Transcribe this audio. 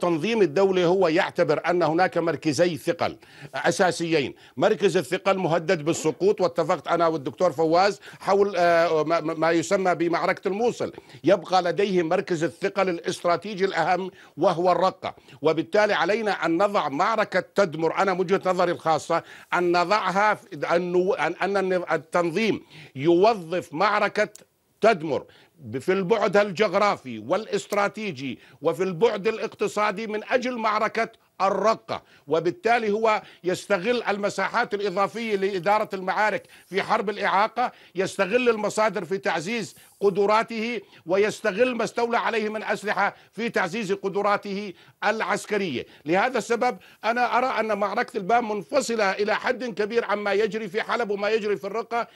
تنظيم الدولي هو يعتبر أن هناك مركزي ثقل أساسيين مركز الثقل مهدد بالسقوط واتفقت أنا والدكتور فواز حول آه، ما يسمى بمعركة الموصل يبقى لديه مركز الثقل الاستراتيجي الأهم وهو الرقة وبالتالي علينا أن نضع معركة تدمر أنا وجهة نظري الخاصة أن نضعها أن التنظيم يوظف معركة تدمر في البعد الجغرافي والاستراتيجي وفي البعد الاقتصادي من اجل معركه الرقه وبالتالي هو يستغل المساحات الاضافيه لاداره المعارك في حرب الاعاقه يستغل المصادر في تعزيز قدراته ويستغل ما استولى عليه من اسلحه في تعزيز قدراته العسكريه، لهذا السبب انا ارى ان معركه الباب منفصله الى حد كبير عما يجري في حلب وما يجري في الرقه